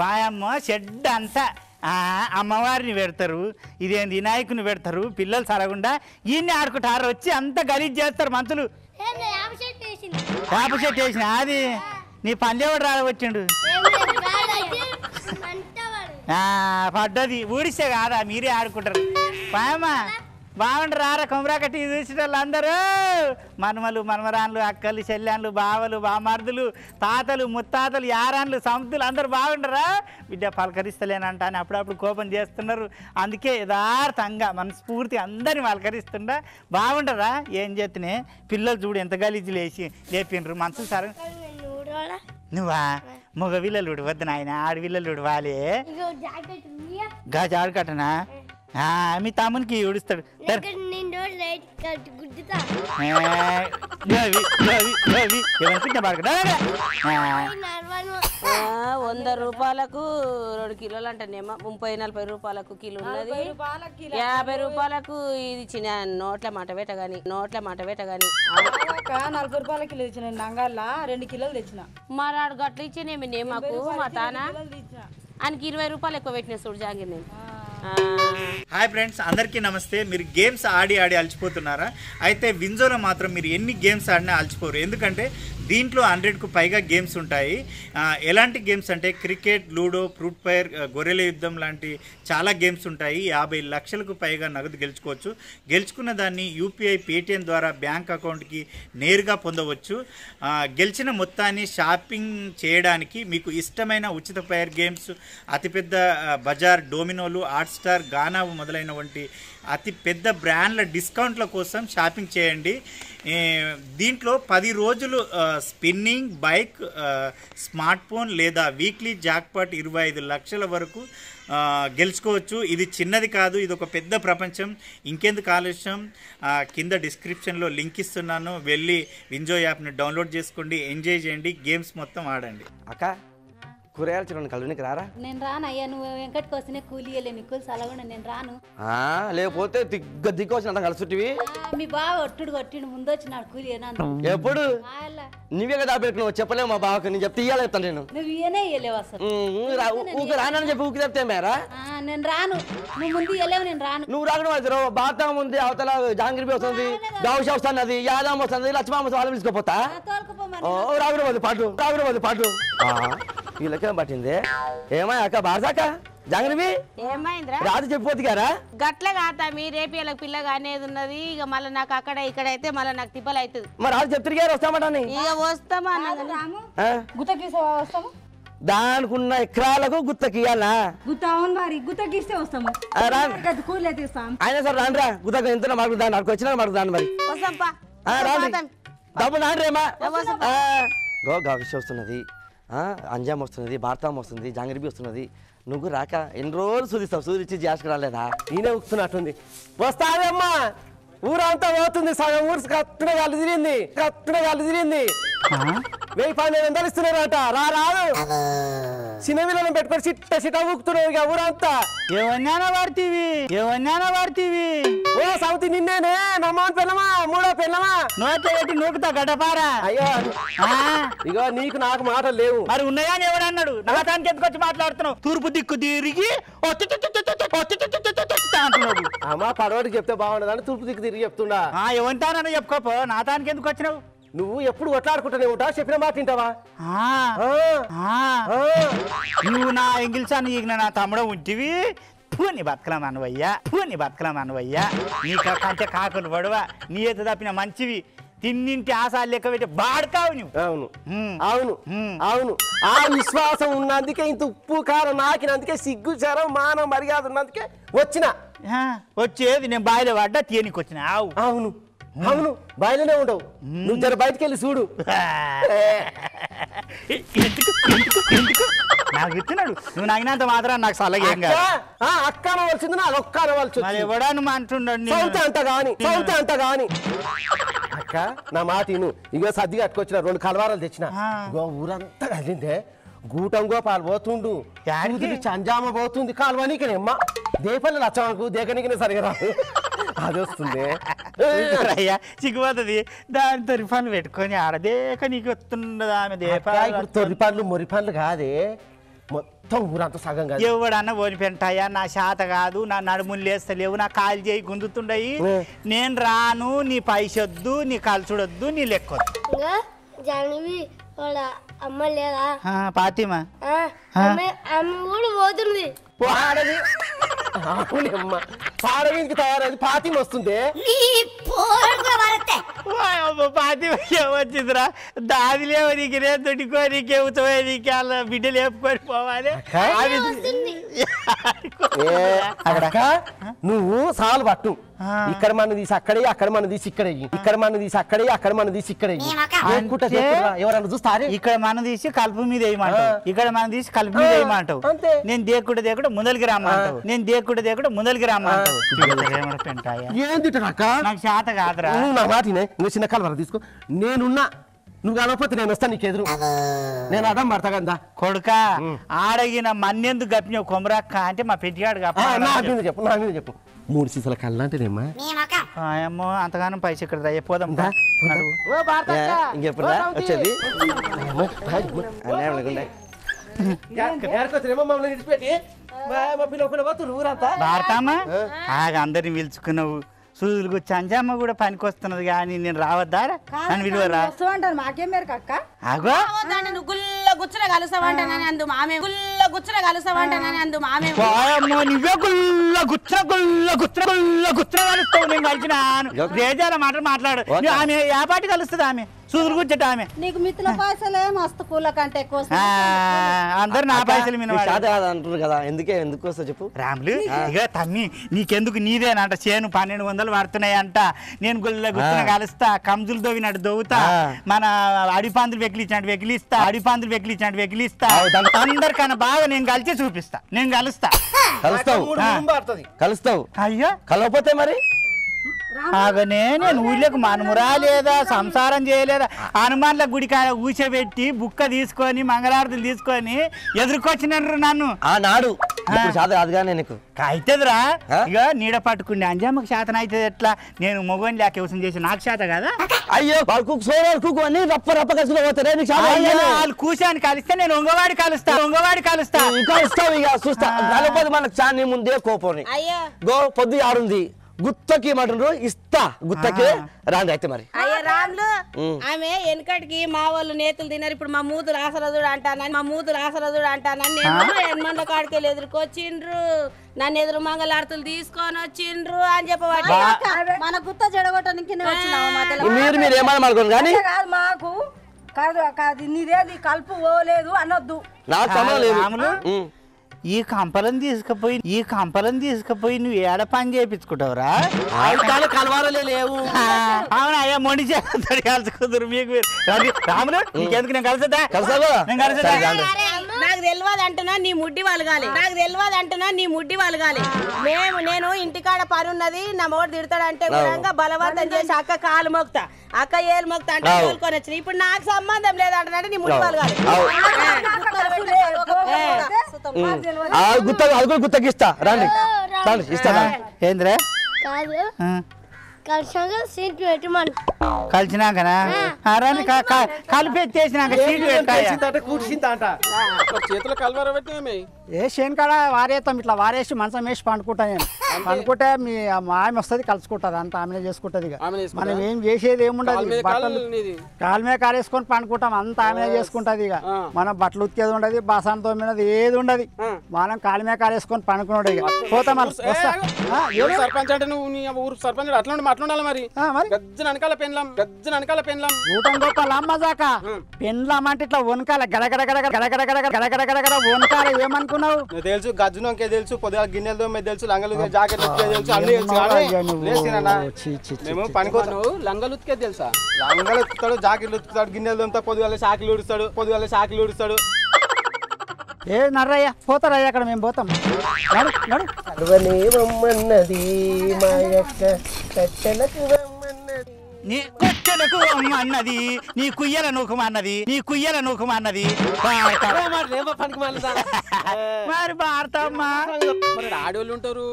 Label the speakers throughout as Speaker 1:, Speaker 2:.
Speaker 1: వాయమ్మ shed అంతా అమ్మవారిని పెడతారు ఇదేంది వినాయకుని పెడతారు పిల్లలు సరగకుండా ఈయన్ని ఆడుకుంటారు వచ్చి అంత గలీజ్ చేస్తారు మంతులు
Speaker 2: వేప షెట్ వేసిన అది
Speaker 1: నీ పందేవాడు రా వచ్చిండు పడ్డది ఊడిస్తే కాదా మీరే ఆడుకుంటారు పాయమ్మా బాగుండరారా కుమరాకటి చూసేటోళ్ళు అందరూ మనమలు మనమరాన్లు అక్కలు చెల్లెన్లు బావలు బామర్దులు తాతలు ముత్తాతలు యారాన్లు సముద్రులు అందరూ బాగుండరా బిడ్డ పలకరిస్తలేనంట అని అప్పుడప్పుడు కోపం చేస్తున్నారు అందుకే యథార్థంగా మనస్ఫూర్తి అందరిని పలకరిస్తుండ్రా బాగుండరా ఏం చేతనే పిల్లలు చూడు ఎంత గలీజు లేచి చెప్పిండ్రు మనసు సరే నువ్వా మగ విల్లలుడు ఆయన నాయన ఆడవిల్లలుడు వాలే గా జాడకట్టనా మీ తమ్మునికి ఊడిస్తాడు
Speaker 3: వంద రూపాయలకు రెండు కిలోలు అంటేనేమో ముప్పై నలభై రూపాయలకు కిలో ఉన్నది యాభై రూపాయలకు ఇది చిన్న నోట్ల మాట వేట గాని నోట్ల మాట వేట గాని నలభై రూపాయల కిలో ఇచ్చిన నంగాల రెండు కిలోలు తెచ్చిన మా నాడు గట్లు ఇచ్చేనేమి మా తానా ఆయనకి ఇరవై రూపాయలు ఎక్కువ పెట్టిన చూడు జాగింది
Speaker 1: హాయ్ ఫ్రెండ్స్ అందరికీ నమస్తే మీరు గేమ్స్ ఆడి ఆడి అలసిపోతున్నారా అయితే వింజోలో మాత్రం మీరు ఎన్ని గేమ్స్ ఆడినా అలసిపోరు ఎందుకంటే దీంట్లో హండ్రెడ్కు పైగా గేమ్స్ ఉంటాయి ఎలాంటి గేమ్స్ అంటే క్రికెట్ లూడో ఫ్రూట్ ఫైర్ గొర్రెల యుద్ధం లాంటి చాలా గేమ్స్ ఉంటాయి యాభై లక్షలకు పైగా నగదు గెలుచుకోవచ్చు గెలుచుకున్న దాన్ని యూపీఐ పేటిఎం ద్వారా బ్యాంక్ అకౌంట్కి నేరుగా పొందవచ్చు గెలిచిన మొత్తాన్ని షాపింగ్ చేయడానికి మీకు ఇష్టమైన ఉచిత ఫైర్ గేమ్స్ అతిపెద్ద బజార్ డోమినోలు హాట్స్టార్ గానా మొదలైన వంటి అతి పెద్ద బ్రాండ్ల డిస్కౌంట్ల కోసం షాపింగ్ చేయండి దీంట్లో పది రోజులు స్పిన్నింగ్ బైక్ స్మార్ట్ ఫోన్ లేదా వీక్లీ జాక్పాట్ ఇరవై ఐదు లక్షల వరకు గెలుచుకోవచ్చు ఇది చిన్నది కాదు ఇది ఒక పెద్ద ప్రపంచం ఇంకెందుకు ఆలస్యం కింద డిస్క్రిప్షన్లో లింక్ ఇస్తున్నాను వెళ్ళి వింజో యాప్ని డౌన్లోడ్ చేసుకోండి ఎంజాయ్ చేయండి గేమ్స్ మొత్తం ఆడండి అక్క కూరగాయలు చూడండి రారా
Speaker 3: నేను రాను అయ్యా నువ్వు వెంకట్కి వస్తేనే కూలి వెళ్ళాను కూలి సలగండి నేను రాను
Speaker 2: లేకపోతే దిగ్గ దిగ్గ వచ్చిన కలిసిటివి
Speaker 3: మీ బావ ఒట్టుడు కొట్టిండు ముందు వచ్చినాడు కూలి ఎప్పుడు
Speaker 2: నువ్వే కదా పెట్టినావు చెప్పలేవు మా బావకి నేను చెప్తే ఇయ్యాలి చెప్తాను నేను
Speaker 3: నువ్వు ఇయ్యలేవు అసలు
Speaker 2: రానని చెప్పి ఊకి చెప్తే మేరా నేను రాను నువ్వు ముందు ఇయ్యలేవు నేను రాను నువ్వు రాకడం అవుతారు బాతం ఉంది అవతల జాంగ్రీ వస్తుంది గౌష వస్తున్నది యాదం వస్తుంది లక్ష్మమ్మ వాళ్ళు పిలుచుకోపోతా ఓ రాగుడు పాటు వీళ్ళకే పట్టింది ఏమా అక్క బాసాక జాగ్రవి
Speaker 3: ఏమైంద్రా రాదు చెప్పొద్దు కారా గట్ల కాతా మీ రేపు ఇలా పిల్ల అనేది ఉన్నది ఇక మళ్ళీ నాకు అక్కడ ఇక్కడ అయితే మళ్ళీ నాకు తిప్పలు అవుతుంది మరి రాదు చెప్తారు గారు ఇక వస్తామా వస్తాము
Speaker 2: దానికున్న ఎకరాలకు గుత్తకియాలా
Speaker 3: గుత్త అవును వస్తాము సరే రా
Speaker 2: వస్తున్నది అంజామ్ వస్తున్నది భారతం వస్తుంది జాంగ్రీబీ వస్తున్నది నువ్వు రాక ఎన్ని రోజులు చూదిస్తావు సూదిరిచ్చి జాస్కి రాలేదా నేనే ఉక్కుతున్నట్టుంది వస్తాదమ్మా ఊరంతా పోతుంది సగం ఊరు కట్టున గాలి తిరిగింది కట్టున గాలి తిరిగింది వెయ్యి పన్నెండు వందలు ఇస్తున్నారట రా రాదు సినిమాలను పెట్టుకొని చిట్ట చిట్ట ఊకుతున్నావు ఇక ఊరంతా ఎవరినైనా వాడుతీవి ఎవరినైనా వాడుతీవి ఓ సౌతి నిన్నేనే నమ్మని పిల్లమా మూడో పిల్లమా నోటి నూకుతా గడపారా అయ్యో ఇగో నీకు నాకు మాటలు లేవు మరి
Speaker 1: ఉన్నాయా అని ఎవడన్నాడు నా దానికి వచ్చి మాట్లాడుతున్నావు తూర్పు దిక్కు తిరిగి
Speaker 4: అమ్మా పడవడు చెప్తే బాగుండదని తూర్పు దిక్కు తిరిగి చెప్తుండా
Speaker 1: ఏమంటానని చెప్పుకోపో నా దానికి ఎందుకు వచ్చినావు నువ్వు ఎప్పుడు కొట్లాడుకుంటానే ఉంటా చెప్పిన మాట తింటావా నువ్వు నా ఎంగిల్సాను ఈగిన నా తమ్ముడు ఉంటివి పూని బతకలా అనువయ్యా పూని బతకలా అనువయ్యా నీకు కంటే కాకుండా పడవా నీ ఎదు తప్పిన మంచివి తిన్నింటి ఆశాలు లెక్క పెట్టి బాడకావు నువ్వు అవును అవును అవును ఆ విశ్వాసం ఉన్నందుకే ఇంత ఉప్పు కారం నాకినందుకే సిగ్గు చరం మానవ
Speaker 4: మర్యాద ఉన్నందుకే
Speaker 1: వచ్చిన వచ్చేది నేను బాయిలో పడ్డా తేనికి వచ్చిన అవును అవును బయలునే ఉండవు నువ్వు జర బయటికి వెళ్ళి చూడు నాకు ఇచ్చినాడు నువ్వు నాగినంత మాత్రం నాకు సలహేం కాదు అక్క అనవలసింది నా అక్క అనవలసింది ఎవడాను అంటుండండి సొంత అంత కాని సొంత అంత కాని
Speaker 4: అక్క నా మాట ఇను ఇగో సర్ది కట్టుకొచ్చిన రెండు కలవారాలు తెచ్చిన ఇగో ఊరంతా కలిందే గూటంగో పాలు పోతుండు చంజామ పోతుంది కాలువ
Speaker 1: నీకనేమ్మా దేపల్లి లచ్చమకు దేకనీకనే సరిగా రాదు అది వస్తుంది అయ్యా దాని దానితో పనులు పెట్టుకొని ఆడదేక నీకు వస్తున్నది ఆమె తొరి పనులు మొరి పనులు కాదే మొత్తం ఊరంతా సగం కాదు ఎవడన్నా ఓని పెంటాయా నా శాత కాదు నా నడుములు లేస్తలేవు నా కాలు చేయి గుంజుతుండయి నేను రాను నీ పైసొద్దు నీ చూడొద్దు నీ లెక్క పాతిమా
Speaker 3: పోతుంది
Speaker 1: పోడది
Speaker 4: అమ్మ పాడవీనికి తయారైంది పాతి వస్తుంది
Speaker 1: పాతి వచ్చిందిరా దాది లేవు నీకు రే దొడ్డుకో నీకే ఉతవే నీకే వాళ్ళ బిడ్డలు వేపుకొని పోవాలి
Speaker 4: అక్కడ నువ్వు సాలు పట్టు ఇక్కడ మన తీసి అక్కడే అక్కడ మన తీసి
Speaker 1: ఇక్కడ ఇక్కడ మన తీసి అక్కడే అక్కడ మన తీసి ఇక్కడ ఎవరన్నా చూస్తారు ఇక్కడ మన తీసి కలుపు మీద వేయమంటావు ఇక్కడ మన తీసి కలుపు మీద వేయమంటావు నేను దేక్కుంటే దేకుండా ముందలికి రామంటావు నేను దేక్కుంటే దేకుండా ముందలికి రామంటావు ఏంది అక్క నాకు చేత కాదురా
Speaker 4: నువ్వు నా మాటినే చిన్న కలవర తీసుకో నేనున్నా నువ్వు కాకపోతే నేను వస్తాను నీకు ఎదురు
Speaker 1: నేను అదం పడతా కదా కొడుక ఆడగిన మన్నెందుకు గప్పినావు కొమరక్క అంటే మా పెద్దిగాడు కాదు చెప్పు నా మీద చెప్పు
Speaker 4: మూడు సీసాల కళ్ళ అంటేనేమ్మా
Speaker 1: ఏమో అంతగానం పైస ఇక్కడ అయిపోదాం ఇంకెప్పుడు వచ్చేది ఆగ అందరిని పిలుచుకున్నావు సూదులు కూర్చి అంజమ్మ కూడా పనికి వస్తున్నది కానీ నేను రావద్దారా అని విలువరా
Speaker 3: మాకేం మేరకు అక్క ఆగో దాన్ని నువ్వు గుల్ల అందు గుల్ల
Speaker 1: గుల్ల మాటలు మాట్లాడు ఆమె పాటి కలుస్తుంది ఆమె చూసులు గుచ్చట ఆమె
Speaker 3: నీకు మిత్రుల పైసలే మస్తు కూల కంటే ఎక్కువ
Speaker 1: అందరు నా పైసలు అంటారు కదా ఎందుకే ఎందుకు వస్తా చెప్పు రాములు ఇక తమ్మి నీకెందుకు నీదేనంట చేను పన్నెండు వందలు పడుతున్నాయి అంట నేను గుల్ల గుచ్చిన కలుస్తా కంజులు దోవినట్టు దోవుతా మన అడిపాందులు వెకిలిచ్చినట్టు వెకిలిస్తా అడిపందులు వెకిలిచ్చినట్టు వెకిలిస్తా అందరికన్నా బాగా నేను కలిసి చూపిస్తా నేను కలుస్తా కలుస్తావు కలుస్తావు అయ్యో కలవపోతే మరి అవనే నేను ఊళ్ళోకి మనమురా లేదా సంసారం చేయలేదా హనుమాన్ల గుడి ఊచబెట్టి బుక్క తీసుకొని మంగళార్థులు తీసుకొని ఎదుర్కొచ్చినారు నన్ను నాడు అయితేదిరా ఇక నీడ పట్టుకుండే అంజమ్మకు శాతం అయితే ఎట్లా నేను మొగోని లేక యూసం చేసి నాకు శాత కదా అయ్యో రప్ప వాళ్ళు
Speaker 2: కూర్చొని కలిస్తే నేను ఒంగవాడి కలుస్తా ఒంగవాడి కలుస్తా ఇంకా ఇక చూస్తా నలభై మనకు చాని ముందే కోపం గో పొద్దు ఆడుంది గుత్తకి మాటలు ఇస్తా గుత్తకి రాండి అయితే మరి
Speaker 3: అయ్యా రాములు ఆమె ఎనకటికి మా వాళ్ళు నేతలు తినరు ఇప్పుడు మా మూతు ఆసరదుడు అంటానని మా మూతు ఆసరదుడు అంటానని కాడికి కాడికెళ్ళి ఎదుర్కొచ్చిండ్రు నన్ను ఎదురు మంగళార్తులు తీసుకొని వచ్చిండ్రు అని చెప్పవాడు మన గుత్త చెడగొట్టడానికి మీరు మీరు కానీ మాకు కాదు కాదు నీదేది కలుపు పోలేదు అనొద్దు నా సమయం లేదు
Speaker 1: ఈ కంపలను తీసుకుపోయి ఈ కంపలను తీసుకుపోయి నువ్వు ఏడ పని చేయించుకుంటావురా ఆయుధాలు రాములు నీకెందుకు నేను కలిసేదా కలిసావు నేను కలిసేదా
Speaker 3: నాకు తెలియదు అంటున్నా నీ ముడ్డి వలగాలి నాకు తెలియదు అంటున్నా నీ ముడ్డి వలగాలి మేము నేను ఇంటికాడ పని ఉన్నది నా మోడు తిడతాడంటే గురంగా బలవంతం చేసి అక్క కాలు మోక్తా అక్క ఏలు మోక్తా అంటే కోలుకొని వచ్చిన ఇప్పుడు నాకు సంబంధం లేదంటున్నాడు నీ ముడ్డి వలగాలి
Speaker 2: గుత్త గుత్తకిస్తా
Speaker 3: రండి ఇస్తా ఏంద్రే కలిసినాక సీట్లు పెట్టమను
Speaker 1: కలిసినాకనా రండి కలిపి ఏ శనికాడ వారేస్తాం ఇట్లా వారేసి మంచం వేసి పండుకుంటా నేను అనుకుంటే మీ మా ఆమె వస్తుంది కలుసుకుంటుంది అంత ఆమె చేసుకుంటది మనం ఏం చేసేది ఏముండదు బట్టలు కాలు మీద కారేసుకొని పండుకుంటాం అంత ఆమె చేసుకుంటది ఇక మనం బట్టలు ఉత్తేది ఉండదు బాసాన్ తోమినది ఏది ఉండదు మనం కాలు మీద కారేసుకొని పండుకున్నాడు ఇక పోతాం
Speaker 5: సర్పంచ్ అంటే నువ్వు నీ ఊరు సర్పంచ్ అట్లా అట్లా మరి గజ్జన వెనకాల పెన్లాం గజ్జన వెనకాల పెన్లాం ఊటం గొప్ప లమ్మజాక
Speaker 1: పెన్లాం అంటే ఇట్లా వనకాల గడగడ గడగడ గడగడ గడగడ గడగడ గడగడ వనకాల ఏమనుకున్నావు తెలుసు గజ్జునకే తెలుసు పొద్దుగా
Speaker 4: గిన్నెలతో
Speaker 5: తెలుసు లంగలు జాకెట్ తెలుసు అన్ని తెలుసు మేము పనికోసం లంగలు ఉతికే తెలుసా లంగలు ఉతుకుతాడు జాకెట్లు ఉతుకుతాడు గిన్నెలు దంతా పొద్దుగాల సాకిలు ఉడుస్తాడు పొద్దుగాల సాకిలు ఉడుస్తాడు
Speaker 1: ఏ నర్రయ్య పోతారయ్య అక్కడ మేము పోతాం నడు నడు సర్వనేమన్నది మా యొక్క కట్టెలకు నీ కొట్టెలకు అన్నది నీ కుయ్యల అన్నది నీ కుయ్యల నూకమన్నది మరి ఆడోళ్ళు ఉంటారు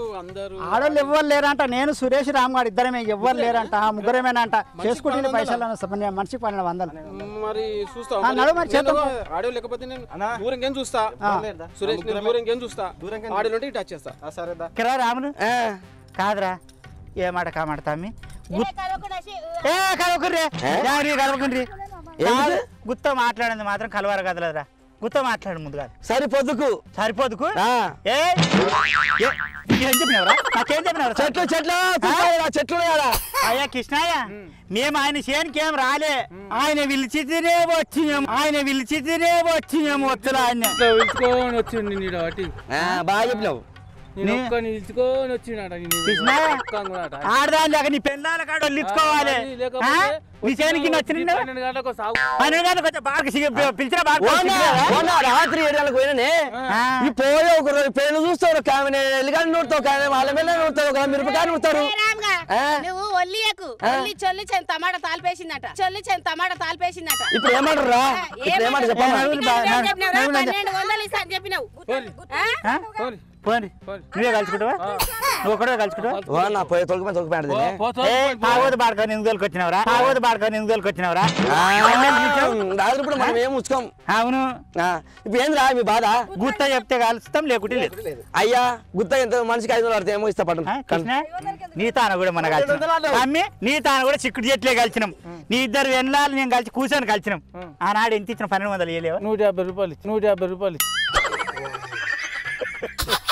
Speaker 1: ఆడోళ్ళు ఎవ్వరు లేరంట నేను సురేష్ రామ్ ఇద్దరమే ఎవ్వరు లేరంట ముగ్గురమేనంట చేసుకుంటే పైసలు మనిషి పన్నెండు వందలు
Speaker 5: మరి చూస్తా మరి లేకపోతే చూస్తా
Speaker 1: కిరా కాదురా ఏ మాట కామాడతామి ఏ గుత్త మాట్లాడింది మాత్రం కలవరు కదలరా గుత్త మాట్లాడు ముందుగా సరిపోదుకు సరిపోదుకు చెట్లు అయ్యా కృష్ణయ్య మేము ఆయన చేయనికి ఏం రాలే ఆయన పిలిచితేనే వచ్చినాము ఆయన పిలిచితేనే వచ్చినాము వచ్చిన ఆయన బాగా చెప్పినావు నీ
Speaker 2: కాడ రాత్రి ఏడాలకు పోయే ఒక రోజు పేరు చూస్తారు కామె ఎల్లిగాని నూడుతావు కానీ వాళ్ళ మీద నూడుతావు ఒక మిరపకాయ నూడుతారు
Speaker 3: నువ్వు ఒల్లియకు ఒల్లి చొల్లి చెంత టమాటా ఇప్పుడు ఏమంటారు చెప్పినావు
Speaker 1: పోండి అవును గుత్త చెప్తే కలుస్తాం లేకుంటే లేదు అయ్యా గుత్త ఎంత మనిషికి ఐదు వందలు పడితే ఏమో నీ తాన కూడా మన కలిసి అమ్మి నీ తాన కూడా చిక్కుడు చెట్లే కలిసినాం నీ ఇద్దరు వెనలాలు నేను కలిసి కూర్చొని కలిసినాం ఆనాడు ఎంత ఇచ్చిన పన్నెండు వందలు నూట యాభై రూపాయలు నూట యాభై రూపాయలు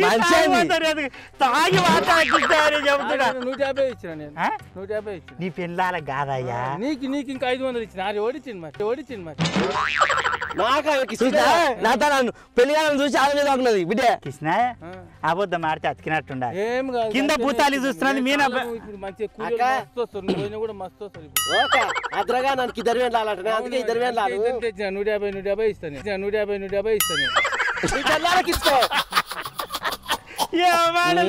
Speaker 1: తాగి మాట్లాడుతున్నారని
Speaker 2: నూట యాభై ఇచ్చిన నూట యాభై నీ పెళ్ళాల కాదయ్యా
Speaker 4: నీకు నీకు ఇంకా ఐదు వందలు ఇచ్చిన అది ఓడిచ్చింది మరి ఓడిచ్చింది మరి
Speaker 1: నాతో నన్ను చూసి ఆలోచన ఉన్నది బిడ్డే కృష్ణ అబద్ధం ఆడితే అతికినట్టుండ కింద భూతాలి చూస్తున్నది మీన
Speaker 4: మంచి కూడా మస్తు అద్రగా నాకు ఇద్దరు వేలు రాలంటే అందుకే నూట యాభై నూట యాభై ఇస్తాను నూట యాభై నూట యాభై ఇస్తాను రాములు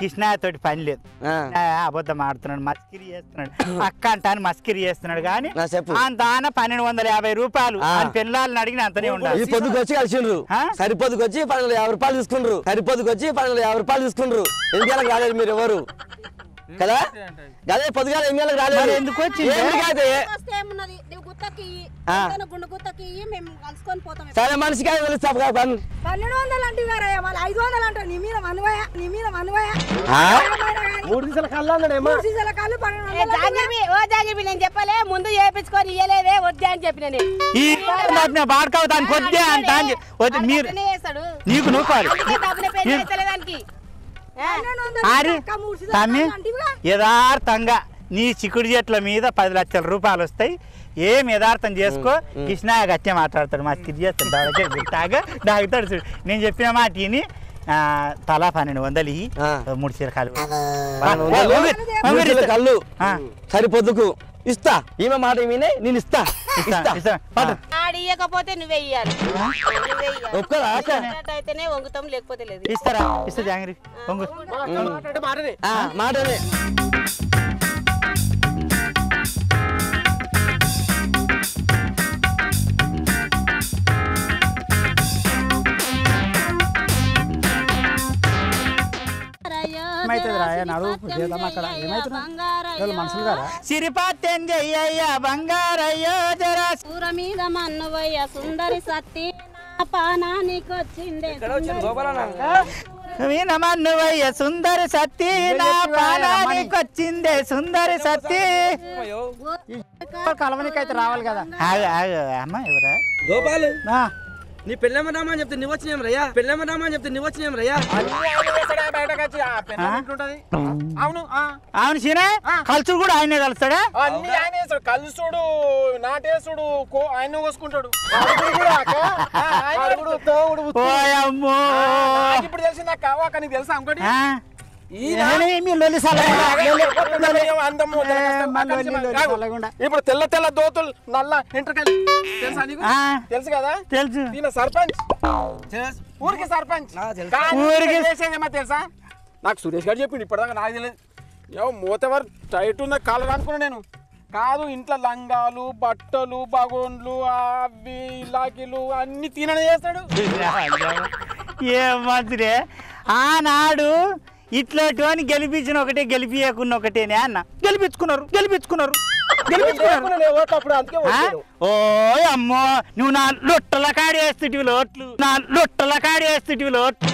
Speaker 1: కృష్ణ తోటి పని లేదు అబద్ధం ఆడుతున్నాడు మస్కిరి చేస్తున్నాడు అక్క అంటాను మస్కిరి చేస్తున్నాడు కానీ అంతాన పన్నెండు వందల యాభై రూపాయలు పిల్లల్ని అడిగిన అంతనే ఉండాలి పొద్దుకొచ్చి
Speaker 2: వచ్చి కలిసిండ్రు సరిపోదుకు పన్నెండు యాభై రూపాయలు తీసుకుండ్రు సరిపోదుకు పన్నెండు యాభై రూపాయలు తీసుకుంటారు ఎందుకలా కాలేదు మీరు ఎవరు కదా
Speaker 3: అదే పొద్దుగా ఎమ్మెల్యే రాలేదు ఎందుకు వచ్చింది సరే మనిషికి ఐదు వందలు ఇస్తాం కదా పన్నెండు వందలు అంటున్నారు ఐదు వందలు అంటే నీ మీద మనవయ నీ మీద మనవయ మూడు సీసాల కళ్ళు అన్నాడేమో ఓ జాగిబి నేను చెప్పలే ముందు చేపించుకొని ఇయ్యలేదే వద్దే అని చెప్పి నేను
Speaker 1: బాడకావు వద్దే అంట మీరు
Speaker 3: నీకు నువ్వు తమ్మి
Speaker 1: యథార్థంగా నీ చిక్కుడు చెట్ల మీద పది లక్షల రూపాయలు వస్తాయి ఏం యథార్థం చేసుకో కృష్ణ గత్య మాట్లాడతాడు మా కిరి చేస్తాడు తాగా దాగుతాడు చూడు నేను చెప్పిన మాట విని తలా పన్నెండు వందలు మూడు చీర కళ్ళు సరిపోదుకు ఇస్తా ఈమె మాట ఏమీనే నేను ఇస్తా
Speaker 3: ఇయ్యకపోతే నువ్వే ఇయ్యాలి వంగుతాం లేకపోతే లేదు ఇస్తారా
Speaker 1: ఇస్తా జాంగ్రీ మాట సుందరి
Speaker 3: సత్తి నా వచ్చిందే
Speaker 1: సుందరి సత్తి కలవనికి అయితే రావాలి కదా అమ్మ ఎవరా
Speaker 2: గోపాలు నీ పెళ్ళమ్మ రామా అని చెప్తే నువ్వు వచ్చినేం రయ్యా పెళ్ళమ్మ రామా అని చెప్తే నువ్వు రయ్యా
Speaker 1: అవును ఆ.
Speaker 5: సీనే కలుసుడు కూడా ఆయనే కలుస్తాడా అన్ని ఆయన వేస్తాడు కలుసుడు నాటేసుడు కో- ఆయన కోసుకుంటాడు కూడా ఆయన ఇప్పుడు తెలిసింది అక్క అవ్వ, నీకు తెలుసా ఇప్పుడు తెల్ల తెల్ల దోతులు నల్ల ఇంటర్ తెలుసా తెలుసు కదా తెలుసు ఈయన సర్పంచ్ ఊరికి సర్పంచ్ తెలుసా నాకు సురేష్ గారు చెప్పింది ఇప్పటిదాకా నాకు తెలియదు ఏమో మూతవర్ టైట్ ఉన్న కాలర్ అనుకున్నా నేను కాదు ఇంట్లో లంగాలు బట్టలు బగోన్లు అవి ఇలాకీలు అన్ని తినడం చేస్తాడు
Speaker 1: ఏ మంత్రి ఆనాడు ఇట్లాంటి అని గెలిపించిన ఒకటే గెలిపియకున్న ఒకటేనే అన్న గెలిపించుకున్నారు గెలిపించుకున్నారు ఓ అమ్మో నువ్వు నా లొట్టల కాడేస్తుటివి లోట్లు నా లొట్టల కాడేస్తుటివి లోట్లు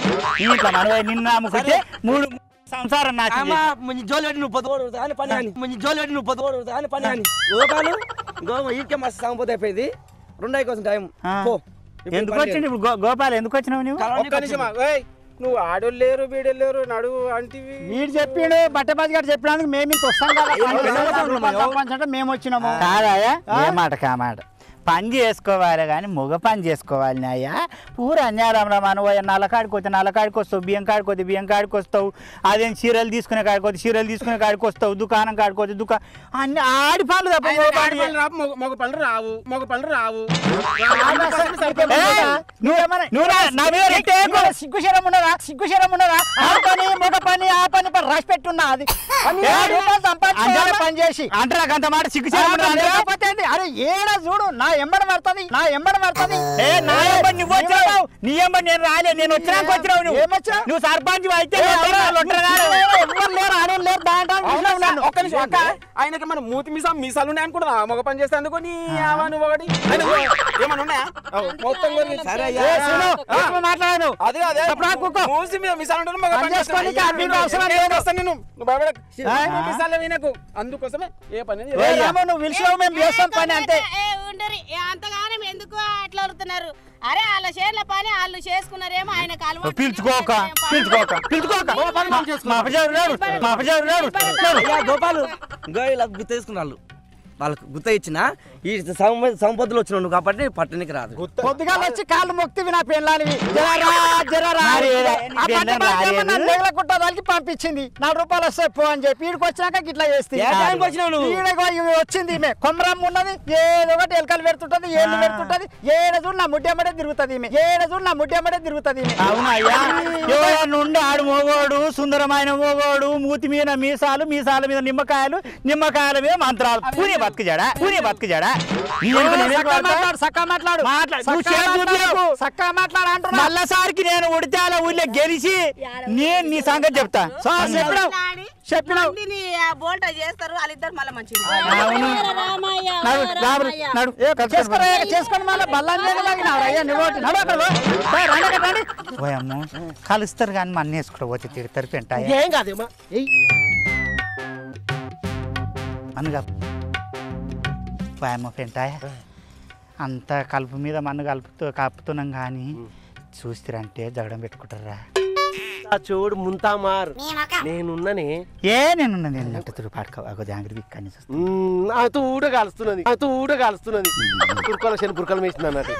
Speaker 1: ఇట్లా నిన్న అమ్ముకుంటే మూడు సంసారం నాశనం జోలేడు నువ్వు
Speaker 2: అని పని నువ్వు పొదగోడు అని పని అని ఓకాలు గోమ ఈకే మస్తు సాంపోతే అయిపోయింది
Speaker 1: రెండై కోసం టైం ఎందుకు వచ్చింది ఇప్పుడు గోపాల్ ఎందుకు వచ్చినావు నువ్వు నువ్వు ఆడోళ్ళు లేరు బీడోళ్ళు లేరు నడువు అంటే వీడు చెప్పిండు బట్టబాజీ గారు చెప్పినందుకు మేము ఇంత వస్తాం కదా మేము వచ్చినాము కాదా ఏ మాట కామాట పని చేసుకోవాలి కానీ మొగ పని చేసుకోవాలి నాయా పూరా అన్యారం రామాను పోయా నల్లకాడికి వస్తే నల్లకాడికి వస్తావు బియ్యం కాడికి బియ్యం కాడికి వస్తావు అదేం చీరలు తీసుకునే కాడికి వస్తే చీరలు తీసుకునే కాడికి వస్తావు దుకాణం కాడికి వస్తే దుకాణం అన్ని ఆడి పనులు తప్ప మగ పనులు రావు మగ పనులు రావు సిగ్గుశరం ఉండదా సిగ్గుశరం ఉండదా ఆ పని మొగ పని ఆ పని పని రాసి పెట్టున్నా అది పని చేసి అంటే నాకు అంత మాట సిగ్గుశరం అరే ఏడా చూడు నా నా ఎంబడి పడుతుంది నా ఎంబడి పడుతుంది ఏ నా ఎంబడి నువ్వు వచ్చావు నీ ఎంబడి నేను రాలే నేను వచ్చినాక వచ్చినావు నువ్వు ఏమొచ్చా నువ్వు సర్పంచ్ అయితే
Speaker 2: ఒక్క నిమిషం
Speaker 5: ఆయనకి మన మూతి మీసా మీసాలు ఉన్నాయి అనుకుంటున్నా మగ పని చేస్తే నీ ఆవా నువ్వు ఒకటి చేస్తాను మిసాలు వినకు అందుకోసమే ఏ పని నువ్వు పని అంటే
Speaker 3: ఉంటారు అంతగానం ఎందుకు అట్లా వదులుతున్నారు అరే వాళ్ళ షేర్ల పని వాళ్ళు చేసుకున్నారేమో ఆయన కాలు
Speaker 1: పిలుచుకోక పిలుచుకోక పిలుచుకోక మా ప్రజలు మా ప్రజలు
Speaker 2: గోపాలు గోయిలకు గుర్తు వాళ్ళకు గుత్త ఇచ్చిన ఈ సంపదలు వచ్చిన కాబట్టి పట్టణికి రాదు కొద్దిగా వచ్చి కాళ్ళు మొక్తి వినా పెళ్ళానివి
Speaker 1: పంపించింది నాలుగు రూపాయలు వస్తాయి పో అని చెప్పి వీడికి వచ్చినాక ఇట్లా చేస్తే వచ్చింది ఈమె కొమరం ఉన్నది ఏదో ఒకటి ఎలకలు పెడుతుంటది ఏళ్ళు పెడుతుంటది ఏడ చూడు నా అమ్మడే తిరుగుతుంది ఈమె ఏడ చూడు నా అమ్మడే తిరుగుతుంది ఆడు మోగోడు సుందరమైన మోగోడు మూతి మీద మీసాలు మీసాల మీద నిమ్మకాయలు నిమ్మకాయల మీద మంత్రాలు బతికిజాడా పూనే బతికిజాడా మళ్ళసారికి నేను ఉడితేల ఊళ్ళో గెలిచి నేను నీ సంగతి చెప్తా
Speaker 3: చెప్పడం చేస్తారు
Speaker 1: కలుస్తారు కానీ మన వేసుకుంటూ పోతే తిరుగుతారు పెంట పోయాము పెంట అంత కలుపు మీద మన్ను కలుపుతూ కలుపుతున్నాం కానీ చూస్తారంటే జగడం పెట్టుకుంటారా
Speaker 4: చూడు ముంతామార్ నేనున్ననే
Speaker 1: ఏ నేను పాడుకో జాంగ్రీ బిక్కని
Speaker 4: చూస్తాను ఊడ కాలుస్తున్నది అతను ఊడ కాలుస్తున్నది పురకల శని పురకలు వేసింది అన్నట్టు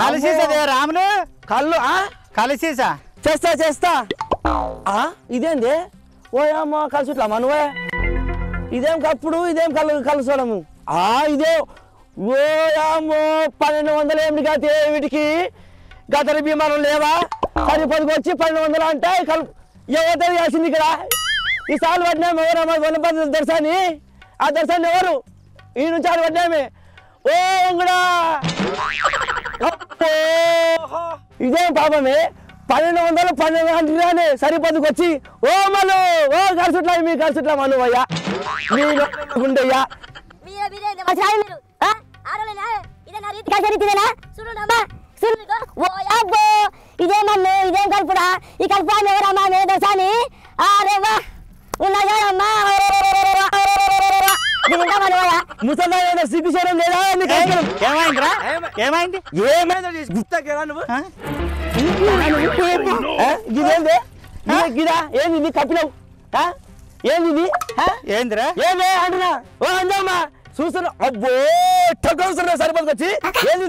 Speaker 1: కలిసేదే రాములు కళ్ళు కలిసేసా చేస్తా చేస్తా
Speaker 2: ఆ ఇదేంది ఓయమ్మ కలిసిట్లా మనం మనవే ఇదేం కప్పుడు ఇదేం కల కలుసుకోవడము ఆ ఇదే ఓయమ్మో పన్నెండు వందలు ఏమిటి కాదు వీటికి గతర బీమానం లేవా పది పదికి వచ్చి పన్నెండు వందలు అంటే కలు ఎవరితో చేసింది ఇక్కడ ఈసారి పడినాము ఎవరమ్మా వనపద దర్శనాన్ని ఆ దర్శాన్ని ఎవరు ఈ నుంచి ఆడు పడినామే ఓ ఇదేం పాపమే పన్నెండు వందలు పన్నెండు వందలు సరిపదకు వచ్చి ఓ మలు ఓ కరుచుట్లా మీ కరుచుట్లా మనువయ్యా గుండయ్యా ఇదే మమ్ము ఇదేం కలుపుడా ఈ కలుపు ఎవరమ్మా మేదోసాని అరే వా ఉన్నదా అమ్మా ముసలాయన చూపించడం లేదా ఏమైందిరా ఏమైంది ఏమైందో గుప్తాకేరా నువ్వు ఇదేంది గిరా ఏంది నీ కపిలవు ఏంది ఏందిరా ఏమే అంటున్నా ఓ అందమ్మా చూస్తున్నా అబ్బో సరిపోతుంది సరిపోతుకొచ్చి ఏంది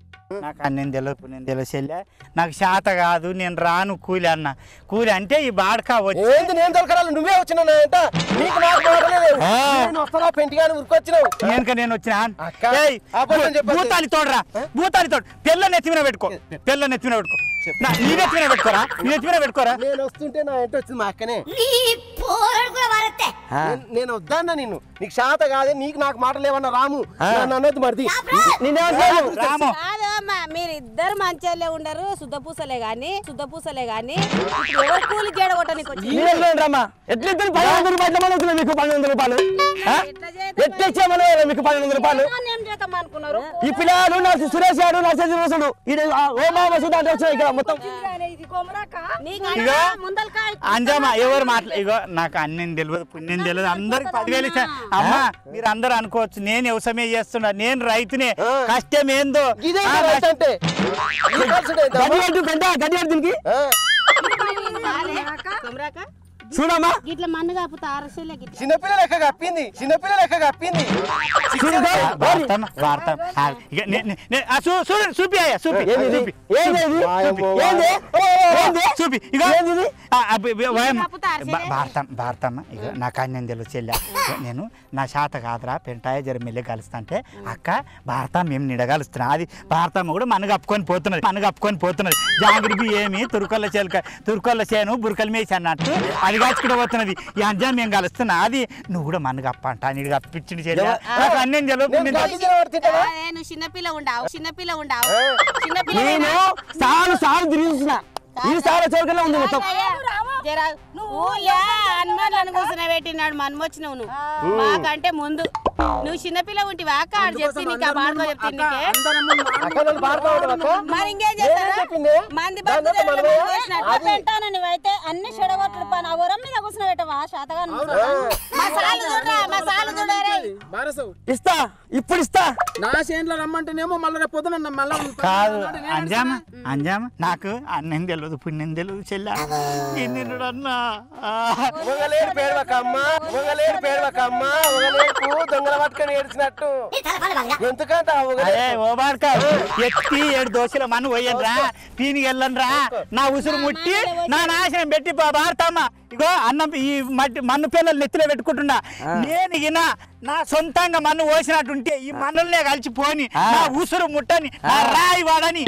Speaker 2: నాకు నేను
Speaker 1: తెలియదు నేను తెలియదు చెల్లె నాకు శాత కాదు నేను రాను కూలి అన్న కూలి అంటే ఈ బాడకా వచ్చి నేను దొరకరాలి నువ్వే వచ్చినా నేను నేను వచ్చినా భూతాలి తోడరా భూతాలి తోడు పిల్ల నెత్తిమిన పెట్టుకో పిల్ల నెత్తిమిన
Speaker 4: పెట్టుకో నీ నెత్తిమిన పెట్టుకోరా నీ పెట్టుకోరా నేను వస్తుంటే నా ఇంటి వచ్చింది మా అక్కనే నేను వద్దన్నా నిన్ను నీకు శాత కాదే నీకు నాకు మాటలేవన్నా రాము నన్నది మరిది రాము
Speaker 3: కాదమ్మా మీరు ఇద్దరు మంచిలే ఉండరు పూసలే గాని పూసలే గాని కూలి చేయడం
Speaker 4: రమ్మా
Speaker 2: ఎట్లా
Speaker 3: మన సురేష్ ఇక్కడ మొత్తం అంజమ్మా ఎవరు మాట్లా ఇగో
Speaker 1: నాకు అన్ని తెలియదు పుణ్యం తెలియదు అందరు
Speaker 3: పదివేలు అమ్మా
Speaker 1: మీరు అందరు అనుకోవచ్చు నేను వ్యవసాయం చేస్తున్నా నేను రైతునే కష్టం ఏందో దీనికి
Speaker 3: చూడమ్మా ఇట్లా మన్ను కాపుతా అరసలే చిన్నపిల్ల లెక్క కప్పింది చిన్నపిల్ల లెక్క కప్పింది
Speaker 1: నా తెలుసు చెల్లి నేను నా శాత కాదురా పెంటాయ జరమిల్లే కలుస్తుంటే అక్క భారత మేము నిడగలుస్తున్నా అది భారతమ్మ కూడా మనకు కప్పుకొని పోతున్నది మనకు కప్పుకొని పోతున్నది జాగ్రత్త ఏమి తురుకొల్ల చేలుక తురుకొల్ల చేను బురకలు మేసి అన్నట్టు అది ఇడాచుకుడు పోతున్నది ఈ అంజాన్ మేము కలుస్తున్నా అది నువ్వు కూడా మన గప్ప అంట నీడు అప్పించింది
Speaker 3: చిన్నపిల్ల ఉండవు చిన్నపిల్ల ఉండవు చిన్నపిల్ల సాలు
Speaker 2: సాలు తిరిగి ఈసారి చోరుకనే ఉంది మొత్తం
Speaker 3: నువ్వు పెట్టినాడు మనమొచ్చినావు నువ్వు మాకంటే ముందు నువ్వు చిన్నపిల్ల ఉంటే వాక అని చెప్తే నీకు ఆ బాధ చెప్పింది మరి ఇంకేం చెప్పింది మంది పెట్టాను నువ్వైతే అన్ని చెడగొట్టు పని అవరం మీద కూర్చుని పెట్టవా శాతగా మా సాలు చూడరా చూడరా ఇస్తా
Speaker 5: ఇప్పుడు ఇస్తా నా చేనులో రమ్మంటేనేమో మళ్ళీ రేపు పొద్దున మళ్ళీ కాదు
Speaker 1: అంజామ అంజామ నాకు అన్నం తెలియదు పుణ్యం తెలియదు చెల్లా నిన్నుడు
Speaker 4: అన్నా ఒకలేరు పేడవకమ్మ ఒకలేరు పేడవకమ్మ ఒకలేరు దొంగల పట్టుకొని ఏడ్చినట్టు
Speaker 1: ఎందుకంటే ఓ బాడక ఎత్తి ఏడు దోశలు మన పోయండి రా దీనికి నా ఉసురు ముట్టి నా నాశనం పెట్టి బాడతమ్మ ఇగో అన్నం ఈ మట్టి మన్ను పిల్లలు నెత్తిలో పెట్టుకుంటున్నా నేను ఇన నా సొంతంగా మన్ను పోసినట్టుంటే ఈ మన్నులనే కలిసిపోని నా ఉసురు ముట్టని రాయి వాడని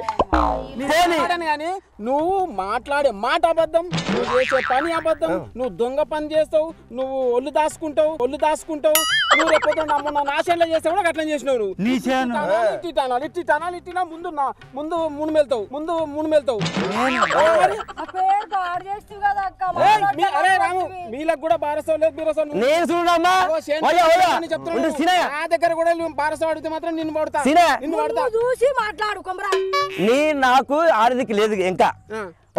Speaker 5: కానీ నువ్వు మాట్లాడే మాట అబద్ధం నువ్వు చేసే పని అబద్ధం నువ్వు దొంగ పని చేస్తావు నువ్వు ఒళ్ళు దాసుకుంటావు ఒళ్ళు దాసుకుంటావు నువ్వు రేపు మొన్న నాశనంలో చేస్తే కూడా అట్లా చేసినావు ఇట్టి టనాలు ఇట్టి టనాలు ఇట్టినా ముందు ముందు మునుమెళ్తావు ముందు మునుమెళ్తావు అరే రాము మీలకు కూడా బారసం లేదు బీరసం నేను చూడమ్మా నా దగ్గర కూడా బారసం అడిగితే మాత్రం నిన్ను పడతా నిన్ను పడతా చూసి మాట్లాడు
Speaker 2: నీ నాకు ఆడదికి లేదు ఇంకా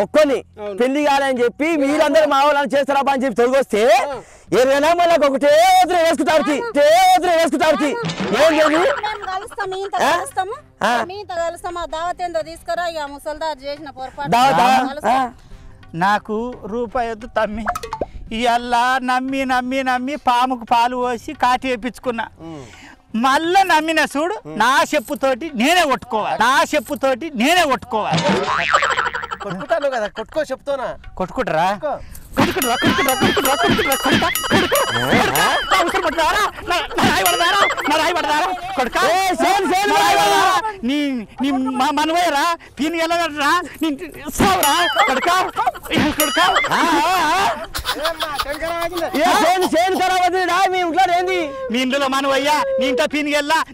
Speaker 2: ఒక్కని పెళ్లి కాలని చెప్పి మీరందరూ మా వాళ్ళని చేస్తారా అని చెప్పి వస్తే ఏదైనా మళ్ళీ ఒక వదిలే వేసుకుంటారు వదిలే వేసుకుంటారు
Speaker 3: ఏం లేదు తీసుకురా ఇక ముసల్దారు చేసిన పొరపాటు
Speaker 1: నాకు రూపాయొద్దు తమ్మి ఇవల్లా నమ్మి నమ్మి నమ్మి పాముకు పాలు పోసి కాటి వేపించుకున్నా మళ్ళా నమ్మిన చూడు నా చెప్పుతోటి నేనే కొట్టుకోవాలి నా చెప్పుతోటి నేనే కొట్టుకోవాలి కొట్టుకుంటాను కదా కొట్టుకో చెప్తానా కొట్టుకుంటారా కొట్టుకుంటారా కొట్టుకుంటారా కొట్టుకుంటారా కొట్టుకుంటారా కొట్టుకుంటారా కొట్టుకుంటారా కొట్టుకుంటారా నాయవాడు మనవయ్యరా నీ కొడుక కొడుక మీ ఇంట్లో మనవయ్య నీ ఇంట్లో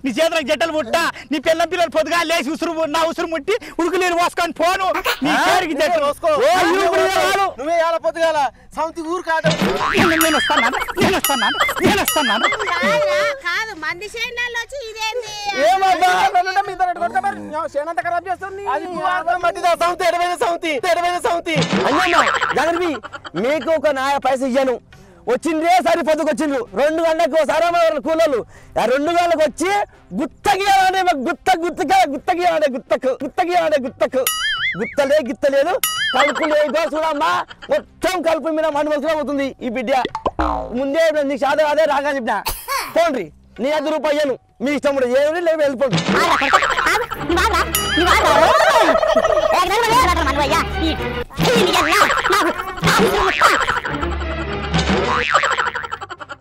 Speaker 1: నీ చేతులకు జట్టలు పుట్ట నీ పిల్ల పిల్లలు పొద్దుగా లేచి ఉసురు నా ఉసురు ముట్టి ఉడుకు నీరు పోసుకొని పోను నీ చేరికి జట్టలు నువ్వే పొద్దుగాల సౌతి ఊరు కాదు నేను వస్తాను నేను వస్తాను నేను వస్తాను
Speaker 3: మంది మీకు
Speaker 2: ఒక నా పైసలు ఇయ్యాను వచ్చిందే సరి పొద్దుకొచ్చిండ్రు రెండు గంటలకు ఒకసారి కూలోళ్ళు ఆ రెండు గంటలకు వచ్చి గుత్తగియాలంటే మాకు గుత్త గుత్తగా గుత్తగియాలంటే గుత్తకు గుత్తగియాలంటే గుత్తకు గుత్తలే గిత్తలేదు కలుపు లేదు చూడమ్మా మొత్తం కలుపు మీద మండు పోతుంది ఈ బిడ్డ ముందే నీకు సాధ అదే రాగా చెప్పిన పోండ్రీ నీ అది రూపాయను మీ ఇష్టముడు ఏమి లేవు వెళ్ళిపోండి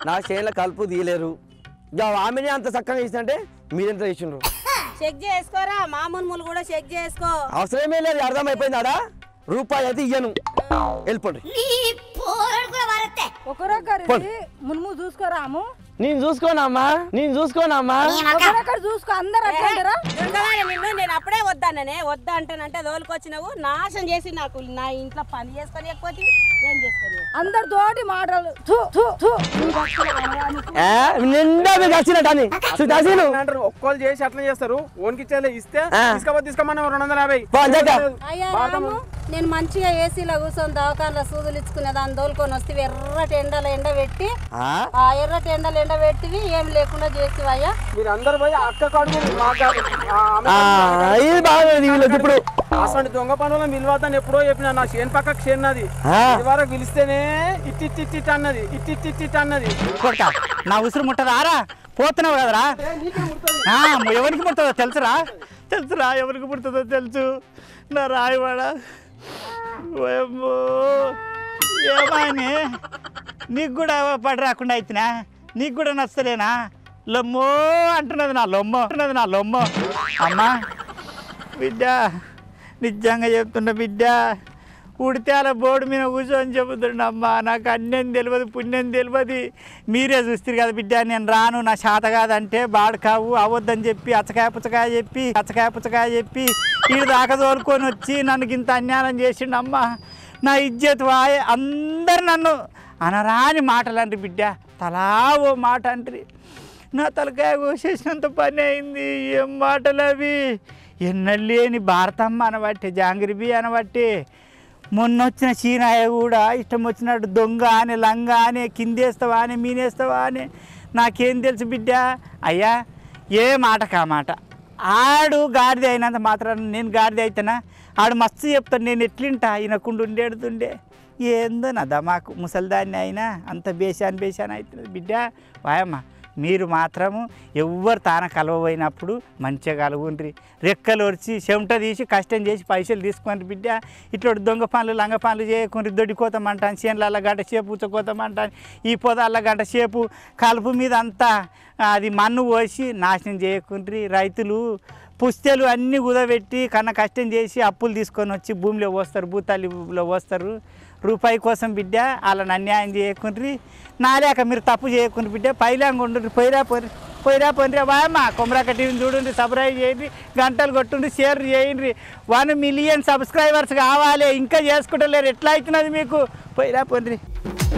Speaker 2: నా చేనుల కలుపు తీయలేరు ఆమెనే అంత చక్కగా చేసినంటే మీరెంత ఇచ్చిండ్రు
Speaker 3: చెక్ చేసుకోరా మామూలు కూడా చెక్ చేసుకో అవసరమే లేదు అర్థమైపోయింది
Speaker 2: ఆడా రూపాయి అది ఇయ్యను వెళ్ళిపోండి
Speaker 3: ఒకరొకరు మునుము చూసుకోరాము
Speaker 2: నేను చూసుకోనమ్మా నేను చూసుకోనమ్మా
Speaker 3: చూసుకో అందరూ నేను అప్పుడే వద్దాననే వద్దా అంటానంటే దోలుకొచ్చినావు నాశనం చేసి నాకు నా ఇంట్లో పని చేసుకొని ఎక్కువ ఏం మాటలు
Speaker 5: చేసి అట్లా చేస్తారు ఓన్కి ఇచ్చే ఇస్తే తీసుకోమని రెండు వందల యాభై
Speaker 3: నేను మంచిగా ఏసీలో కూర్చొని దవాఖానలో సూదులు ఇచ్చుకునే దాన్ని దోలుకొని వస్తే ఎర్రటి ఎండల ఎండ పెట్టి ఆ ఎర్రటి ఎండలు ఎండ పెట్టివి ఏం లేకుండా చేసేవయ్యా పోయి అక్క ఇప్పుడు అసలు దొంగ పనుల
Speaker 5: మిల్వాతని ఎప్పుడో చెప్పిన నా చేను పక్క క్షేణది వరకు పిలిస్తేనే ఇట్టిట్టిట్ అన్నది ఇట్టిట్టిట్ అన్నది
Speaker 1: నా ఉసురు ముట్టదారా పోతున్నావు కదరా ఎవరికి పుడుతుందో తెలుసురా తెలుసురా ఎవరికి పుడుతుందో తెలుసు నా రాయవాడ ఏమాని నీకు కూడా పడి రాకుండా అయితేనా నీకు కూడా నచ్చలేనా లొమ్మో అంటున్నది నా లొమ్మో అంటున్నది నా లొమ్మో అమ్మా బిడ్డ నిజంగా చెప్తున్న బిడ్డ అలా బోర్డు మీద కూర్చొని చెబుతుండ నాకు అన్నేం తెలియదు పుణ్యం తెలియదు మీరే చూస్తారు కదా బిడ్డ నేను రాను నా చేత కాదంటే బాడు కావు అవద్దని చెప్పి అచ్చకాయ పుచ్చకాయ చెప్పి అచ్చకాయ పుచ్చకాయ చెప్పి వీడు దాకా తోలుకొని వచ్చి నన్ను ఇంత అన్యాయం చేసిండమ్మ నా ఇజ్జత్ వాయ అందరు నన్ను అనరాని అంటే బిడ్డ తలా ఓ మాట అంటే నా తలకాయ కోసేసినంత పని అయింది ఏం మాటలు అవి ఎన్నలేని భారతమ్మ అనబట్టి జాంగ్రీబీ అనబట్టి మొన్న వచ్చిన చీనాయ కూడా ఇష్టం వచ్చినట్టు దొంగ అని లంగ అని కిందేస్తావా అని మీనేస్తావా అని నాకేం తెలుసు బిడ్డ అయ్యా ఏ మాట కా మాట ఆడు గాడిద అయినంత మాత్రం నేను గాడిద అయితేనా ఆడు మస్తు చెప్తాను నేను ఎట్లింటా ఈయనకుండు ఉండేడుతుండే ఏందో నా దమాకు ముసలిదాన్ని అయినా అంత బేశాను బేశాను అవుతుంది బిడ్డ వాయమ్మా మీరు మాత్రము ఎవ్వరు తాన కలవబోయినప్పుడు మంచిగా కలుగుండ్రి వచ్చి చెమట తీసి కష్టం చేసి పైసలు తీసుకొని బిడ్డ ఇట్లా దొంగ పనులు లంగ పనులు చేయకుండా దొడికోతామంటాను చేనుల గంట సేపు ఉచ్చకోతామంటాను ఈ పొద గంట సేపు కలుపు మీద అంతా అది మన్ను పోసి నాశనం చేయకుండ్రి రైతులు పుస్తెలు అన్నీ కుదబెట్టి కన్నా కష్టం చేసి అప్పులు తీసుకొని వచ్చి భూమిలో పోస్తారు భూతాలిలో పోస్తారు రూపాయి కోసం బిడ్డ వాళ్ళని అన్యాయం చేయకుండ్రి నా లేక మీరు తప్పు చేయకుండా బిడ్డ పైలాంగా ఉండ్రి పోయిరా పోయి పోయిరా పోయినరే వాయమ్మా కుమరాక టీవీని చూడండి సబ్స్క్రైబ్ చేయండి గంటలు కొట్టుండి షేర్ చేయండి వన్ మిలియన్ సబ్స్క్రైబర్స్ కావాలి ఇంకా చేసుకుంటలేరు ఎట్లా అవుతున్నది మీకు పోయిరా పోయినరి